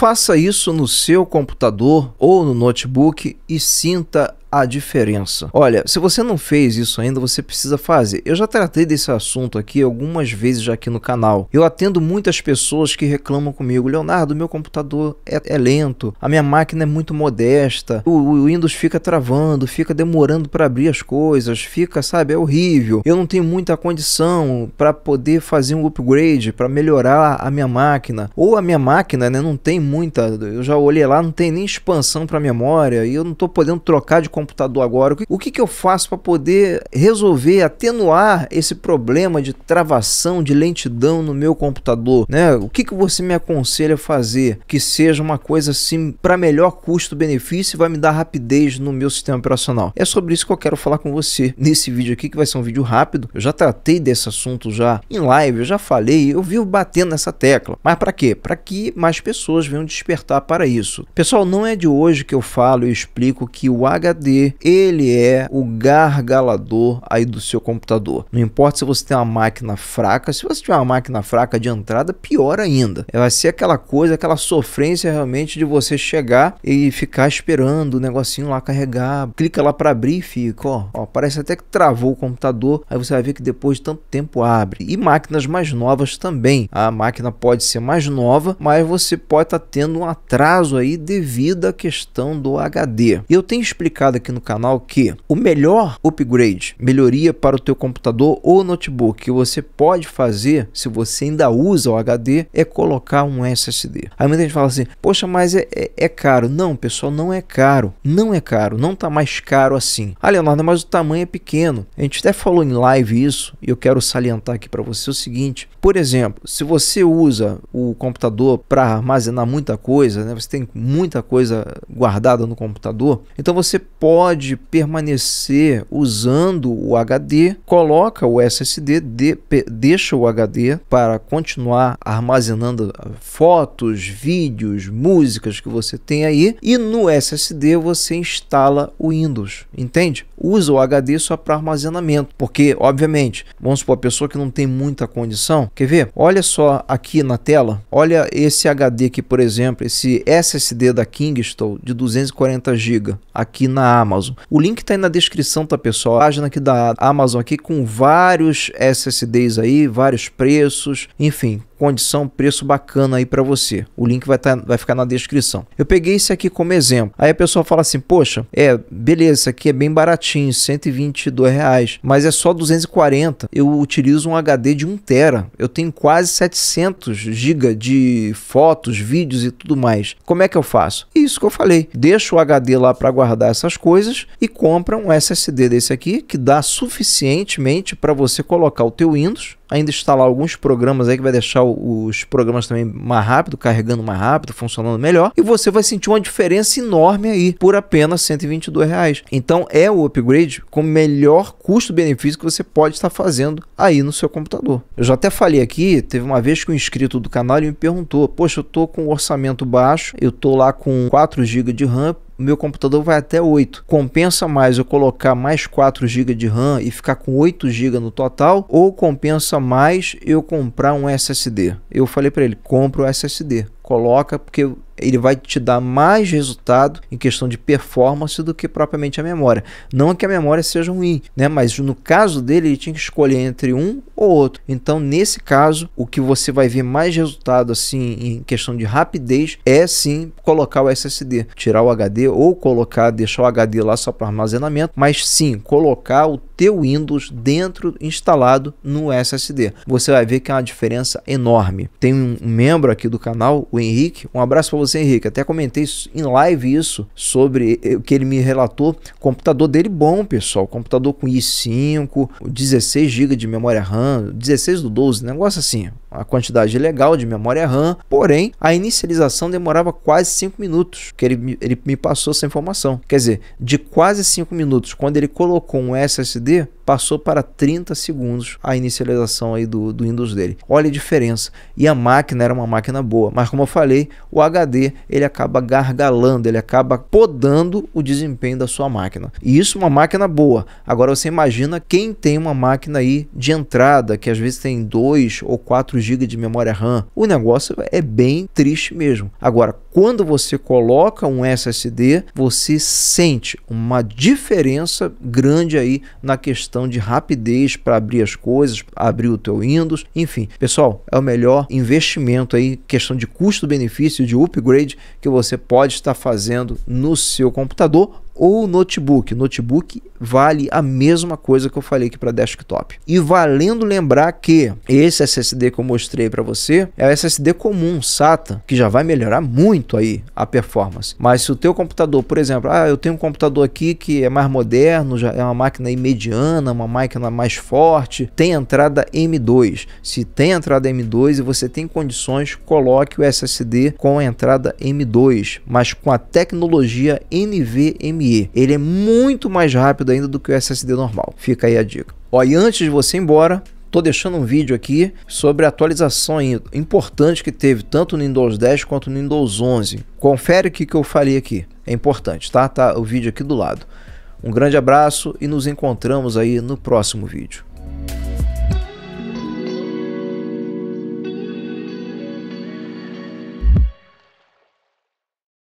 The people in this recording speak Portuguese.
Faça isso no seu computador ou no notebook e sinta a diferença. Olha, se você não fez isso ainda, você precisa fazer. Eu já tratei desse assunto aqui algumas vezes já aqui no canal. Eu atendo muitas pessoas que reclamam comigo, Leonardo, meu computador é, é lento, a minha máquina é muito modesta, o, o Windows fica travando, fica demorando para abrir as coisas, fica, sabe, é horrível. Eu não tenho muita condição para poder fazer um upgrade, para melhorar a minha máquina, ou a minha máquina, né, não tem muita. Eu já olhei lá, não tem nem expansão para memória e eu não estou podendo trocar de computador agora. O que, o que, que eu faço para poder resolver, atenuar esse problema de travação, de lentidão no meu computador? Né? O que, que você me aconselha fazer que seja uma coisa assim para melhor custo-benefício e vai me dar rapidez no meu sistema operacional? É sobre isso que eu quero falar com você nesse vídeo aqui, que vai ser um vídeo rápido. Eu já tratei desse assunto já em live, eu já falei, eu vivo batendo nessa tecla. Mas para quê? Para que mais pessoas venham deveriam despertar para isso. Pessoal, não é de hoje que eu falo e explico que o HD, ele é o gargalador aí do seu computador. Não importa se você tem uma máquina fraca, se você tiver uma máquina fraca de entrada, pior ainda. Vai ser aquela coisa, aquela sofrência realmente de você chegar e ficar esperando o negocinho lá carregar, clica lá para abrir e fica, ó, ó, parece até que travou o computador, aí você vai ver que depois de tanto tempo abre. E máquinas mais novas também. A máquina pode ser mais nova, mas você pode estar tá tendo um atraso aí devido à questão do HD. Eu tenho explicado aqui no canal que o melhor upgrade, melhoria para o teu computador ou notebook que você pode fazer se você ainda usa o HD é colocar um SSD. Aí muita gente fala assim, poxa, mas é, é, é caro. Não, pessoal, não é caro. Não é caro, não está mais caro assim. Ah, Leonardo, mas o tamanho é pequeno. A gente até falou em live isso e eu quero salientar aqui para você o seguinte. Por exemplo, se você usa o computador para armazenar muito muita coisa, né? você tem muita coisa guardada no computador, então você pode permanecer usando o HD, coloca o SSD, de, deixa o HD para continuar armazenando ah, fotos, vídeos, músicas que você tem aí, e no SSD você instala o Windows, entende? Usa o HD só para armazenamento, porque, obviamente, vamos supor, a pessoa que não tem muita condição, quer ver? Olha só aqui na tela, olha esse HD aqui, por por exemplo, esse SSD da Kingston de 240 GB aqui na Amazon. O link está aí na descrição, tá pessoal? A página aqui da Amazon aqui com vários SSDs aí, vários preços, enfim, condição, preço bacana aí para você. O link vai, tá, vai ficar na descrição. Eu peguei esse aqui como exemplo. Aí a pessoa fala assim: Poxa, é, beleza, esse aqui é bem baratinho, 122 reais, mas é só 240. Eu utilizo um HD de 1 tera. Eu tenho quase 700 GB de fotos, vídeos e tudo mais. Como é que eu faço? Isso que eu falei. Deixa o HD lá para guardar essas coisas e compra um SSD desse aqui que dá suficientemente para você colocar o teu Windows ainda instalar alguns programas aí que vai deixar os programas também mais rápido, carregando mais rápido, funcionando melhor, e você vai sentir uma diferença enorme aí por apenas 122 reais. Então é o upgrade com melhor custo-benefício que você pode estar fazendo aí no seu computador. Eu já até falei aqui, teve uma vez que um inscrito do canal me perguntou: "Poxa, eu tô com um orçamento baixo, eu tô lá com 4 GB de RAM, o meu computador vai até 8. Compensa mais eu colocar mais 4 GB de RAM e ficar com 8 GB no total? Ou compensa mais eu comprar um SSD? Eu falei para ele: compra o SSD, coloca, porque ele vai te dar mais resultado em questão de performance do que propriamente a memória. Não que a memória seja ruim, né? Mas no caso dele, ele tinha que escolher entre um ou outro. Então, nesse caso, o que você vai ver mais resultado assim em questão de rapidez é sim colocar o SSD, tirar o HD ou colocar, deixar o HD lá só para armazenamento, mas sim colocar o teu Windows dentro instalado no SSD. Você vai ver que é uma diferença enorme. Tem um membro aqui do canal, o Henrique. Um abraço para você, Henrique. Até comentei em live isso sobre eh, o que ele me relatou. Computador dele bom, pessoal. Computador com i5, 16 GB de memória RAM, 16 do 12, negócio assim uma quantidade legal de memória RAM, porém a inicialização demorava quase 5 minutos, que ele, ele me passou essa informação. Quer dizer, de quase 5 minutos, quando ele colocou um SSD, passou para 30 segundos a inicialização aí do, do Windows dele. Olha a diferença. E a máquina era uma máquina boa, mas como eu falei, o HD ele acaba gargalando, ele acaba podando o desempenho da sua máquina. E isso é uma máquina boa. Agora você imagina quem tem uma máquina aí de entrada, que às vezes tem 2 ou 4 GB de memória RAM. O negócio é bem triste mesmo. Agora, quando você coloca um SSD, você sente uma diferença grande aí na questão de rapidez para abrir as coisas, abrir o teu Windows, enfim. Pessoal, é o melhor investimento aí, questão de custo-benefício, de upgrade que você pode estar fazendo no seu computador ou notebook. Notebook vale a mesma coisa que eu falei aqui para desktop. E valendo lembrar que esse SSD que eu mostrei para você é o SSD comum SATA, que já vai melhorar muito aí a performance. Mas se o teu computador, por exemplo, ah, eu tenho um computador aqui que é mais moderno, já é uma máquina mediana, uma máquina mais forte, tem entrada M2. Se tem entrada M2 e você tem condições, coloque o SSD com a entrada M2, mas com a tecnologia NVMe ele é muito mais rápido ainda do que o SSD normal. Fica aí a dica. Ó, e antes de você ir embora, Estou deixando um vídeo aqui sobre a atualização importante que teve tanto no Windows 10 quanto no Windows 11. Confere o que, que eu falei aqui, é importante, tá? Tá o vídeo aqui do lado. Um grande abraço e nos encontramos aí no próximo vídeo.